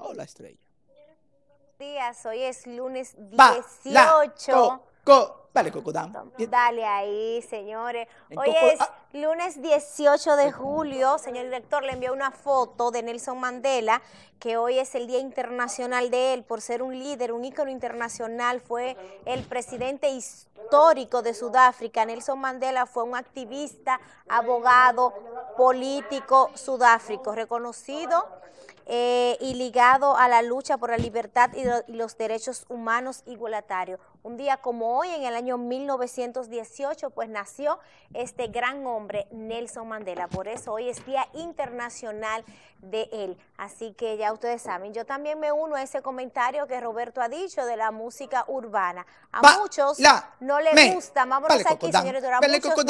Hola estrella. Días, hoy es lunes 18. dale, Dale ahí, señores. Hoy es ah. lunes 18 de julio. Señor director, le envió una foto de Nelson Mandela, que hoy es el Día Internacional de él, por ser un líder, un ícono internacional. Fue el presidente histórico de Sudáfrica. Nelson Mandela fue un activista, abogado, político sudáfrico, reconocido eh, y ligado a la lucha por la libertad y, los derechos humanos igualatarios. Un día como hoy, en el año 1918, pues nació este gran hombre, Nelson Mandela. Por eso hoy es Día Internacional de él. Así que ya ustedes saben, yo también me uno a ese comentario que Roberto ha dicho de la música urbana. A muchos no le gusta. Vámonos aquí, señores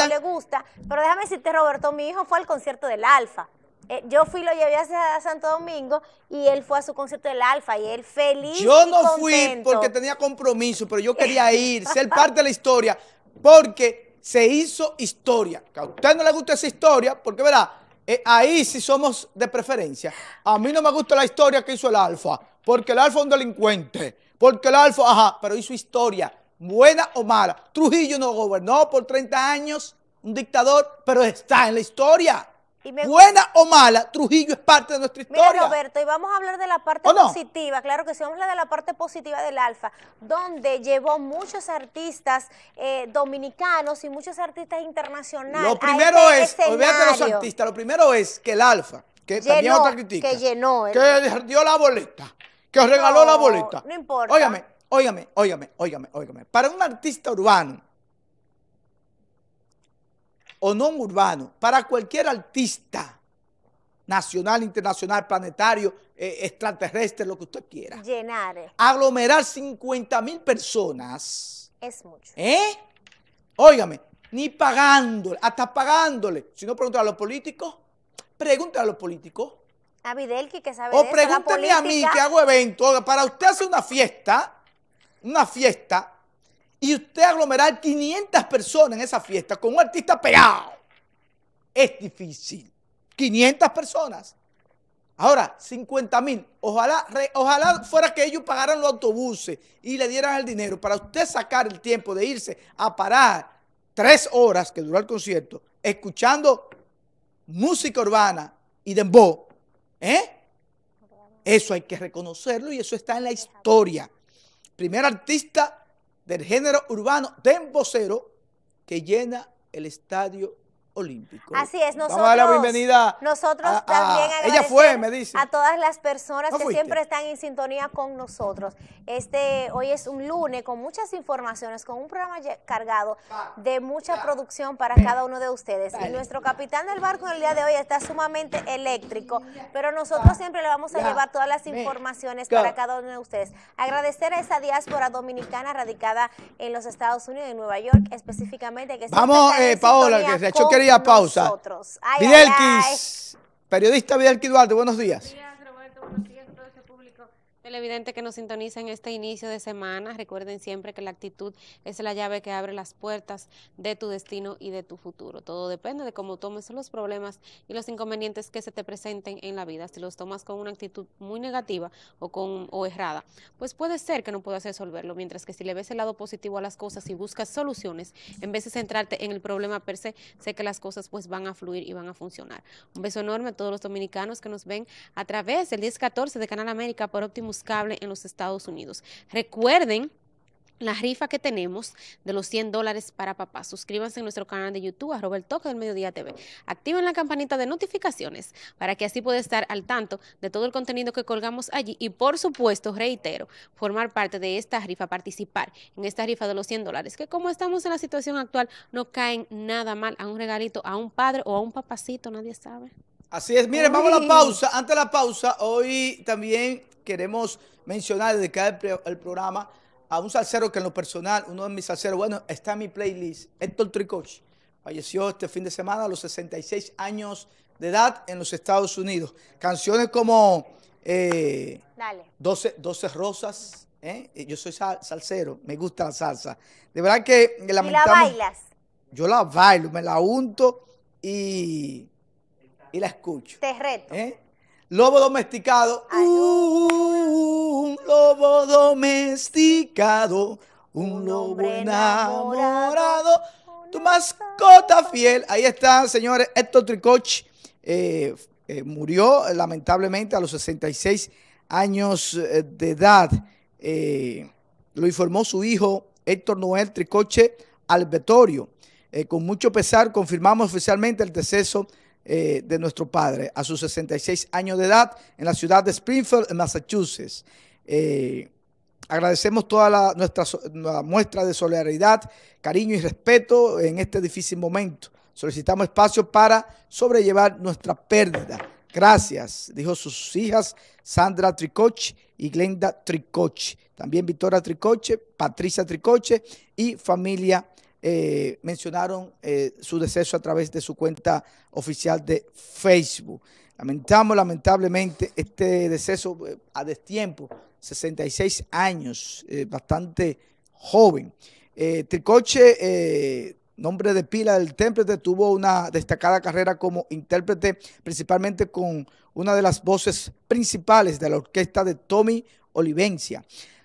le gusta. Pero déjame decirte, Roberto, mi hijo fue al concierto del Alfa. Eh, yo fui, lo llevé a Santo Domingo y él fue a su concierto del Alfa y él feliz. Yo no fui porque tenía compromiso, pero yo quería ir, ser parte de la historia, porque se hizo historia. a usted no le gusta esa historia, porque verá, eh, ahí sí somos de preferencia. A mí no me gusta la historia que hizo el Alfa, porque el Alfa es un delincuente, porque el Alfa, ajá, pero hizo historia buena o mala. Trujillo no gobernó por 30 años, un dictador, pero está en la historia. Buena o mala, Trujillo es parte de nuestra historia. Mira, Roberto, y vamos a hablar de la parte positiva. Claro que sí, vamos a hablar de la parte positiva del Alfa, donde llevó muchos artistas eh, dominicanos y muchos artistas internacionales. Lo primero este es, los artistas, lo primero es que el Alfa, que llenó, también otra crítica, que llenó, que dio la boleta, que regaló la boleta. No importa. Óigame, Óigame, óigame, óigame, óigame. Para un artista urbano o no urbano, para cualquier artista nacional, internacional, planetario, eh, extraterrestre, lo que usted quiera. Llenar. Aglomerar 50 mil personas. Es mucho. ¿Eh? Óigame, ni pagándole, hasta pagándole. Si no preguntan a los políticos, pregúntale a los políticos. A Videlki que sabe o de eso, a mí que hago evento. Para usted hacer una fiesta, una fiesta y usted aglomerar 500 personas en esa fiesta con un artista pegado, es difícil. 500 personas. Ahora, 50 mil. Ojalá, ojalá fuera que ellos pagaran los autobuses y le dieran el dinero para usted sacar el tiempo de irse a parar tres horas que duró el concierto, escuchando música urbana y dembow. ¿Eh? Eso hay que reconocerlo y eso está en la historia primer artista del género urbano, Cero, que llena el estadio Olímpico. Así es, nosotros. la bienvenida. Nosotros también ella fue, me dice. a todas las personas que siempre están en sintonía con nosotros. Este, hoy es un lunes con muchas informaciones, con un programa cargado de mucha producción para cada uno de ustedes. Y nuestro capitán del barco en el día de hoy está sumamente eléctrico, pero nosotros siempre le vamos a llevar todas las informaciones para cada uno de ustedes. Agradecer a esa diáspora dominicana radicada en los Estados Unidos, en Nueva York específicamente. Que Vamos, eh, Paola, que se ha hecho pausa. Videlquis, eh. periodista Videlki Duarte, buenos días evidente que nos sintoniza este inicio de semana, recuerden siempre que la actitud es la llave que abre las puertas de tu destino y de tu futuro. Todo depende de cómo tomes los problemas y los inconvenientes que se te presenten en la vida. Si los tomas con una actitud muy negativa o, con, o errada, pues puede ser que no puedas resolverlo, mientras que si le ves el lado positivo a las cosas y buscas soluciones, en vez de centrarte en el problema per se, sé que las cosas pues van a fluir y van a funcionar. Un beso enorme a todos los dominicanos que nos ven a través del 1014 de Canal América por Optimus cable en los Estados Unidos. Recuerden la rifa que tenemos de los 100 dólares para papás. Suscríbanse a nuestro canal de YouTube, a Robert Toca del Mediodía TV. Activen la campanita de notificaciones para que así pueda estar al tanto de todo el contenido que colgamos allí. Y por supuesto, reitero, formar parte de esta rifa, participar en esta rifa de los 100 dólares, que como estamos en la situación actual, no caen nada mal a un regalito, a un padre o a un papacito, nadie sabe. Así es, miren, vamos a la pausa. Antes de la pausa, hoy también queremos mencionar, dedicar el, programa a un salsero que en lo personal, uno de mis salseros, bueno, está en mi playlist, Héctor Tricoch, Falleció este fin de semana a los 66 años de edad en los Estados Unidos. Canciones como eh, Dale. 12, 12 Rosas, ¿eh? ¿eh? yo soy sal, salsero, me gusta la salsa. De verdad que ¿Y la bailas? Yo la bailo, me la unto y, y la escucho. Te reto. ¿eh? Lobo domesticado. Un lobo domesticado. Un, lobo enamorado, Tu mascota fiel. Ahí está, señores. Héctor Tricoch eh, eh, murió lamentablemente a los 66 años eh, de edad. lo informó su hijo Héctor Noel Tricoche Albertorio. con mucho pesar confirmamos oficialmente el deceso eh, de nuestro padre a sus 66 años de edad en la ciudad de Springfield, en Massachusetts. Eh, agradecemos toda la, nuestra, muestra de solidaridad, cariño y respeto en este difícil momento. Solicitamos espacio para sobrellevar nuestra pérdida. Gracias, dijo sus hijas Sandra Tricoche y Glenda Tricoche. También Victoria Tricoche, Patricia Tricoche y familia eh, mencionaron eh, su deceso a través de su cuenta oficial de Facebook. Lamentamos lamentablemente este deceso eh, a destiempo, 66 años, bastante joven. Tricoche, nombre de pila del intérprete, tuvo una destacada carrera como intérprete, principalmente con una de las voces principales de la orquesta de Tommy Olivencia,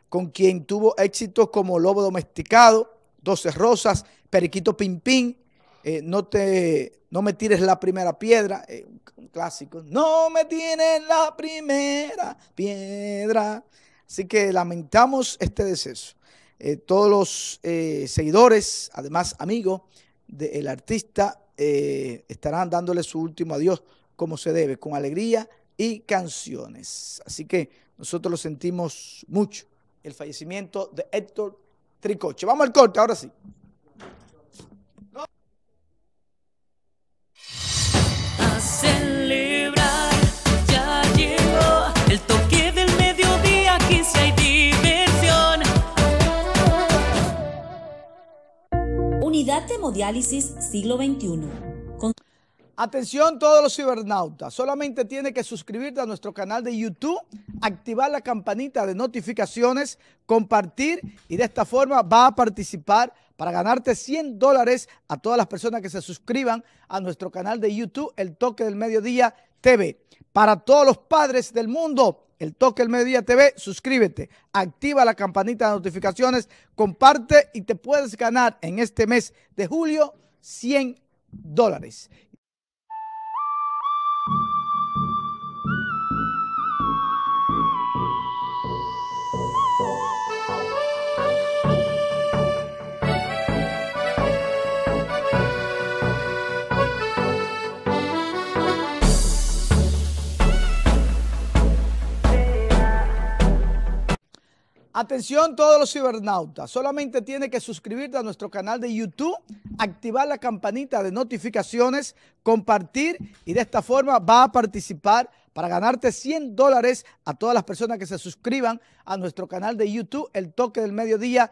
con quien tuvo éxitos como Lobo Domesticado, 12 Rosas, Periquito Pimpín, eh, no, te, no me tires la primera piedra, eh, un clásico. No me tienes la primera piedra. Así que lamentamos este deceso. Eh, todos los eh, seguidores, además amigos del artista, estarán dándole su último adiós como se debe, con alegría y canciones. Así que nosotros lo sentimos mucho, el fallecimiento de Héctor Vamos al corte, ahora sí. A celebrar, ya llegó el toque del mediodía, 15 dimensión. Unidad de hemodiálisis, siglo XXI. Atención todos los cibernautas, solamente tiene que suscribirte a nuestro canal de YouTube, activar la campanita de notificaciones, compartir y de esta forma va a participar para ganarte 100 dólares a todas las personas que se suscriban a nuestro canal de YouTube, El Toque del Mediodía TV. Para todos los padres del mundo, El Toque del Mediodía TV, suscríbete, activa la campanita de notificaciones, comparte y te puedes ganar en este mes de julio 100 dólares. Atención todos los cibernautas, solamente tiene que suscribirte a nuestro canal de YouTube, activar la campanita de notificaciones, compartir y de esta forma va a participar para ganarte 100 dólares a todas las personas que se suscriban a nuestro canal de YouTube, El Toque del Mediodía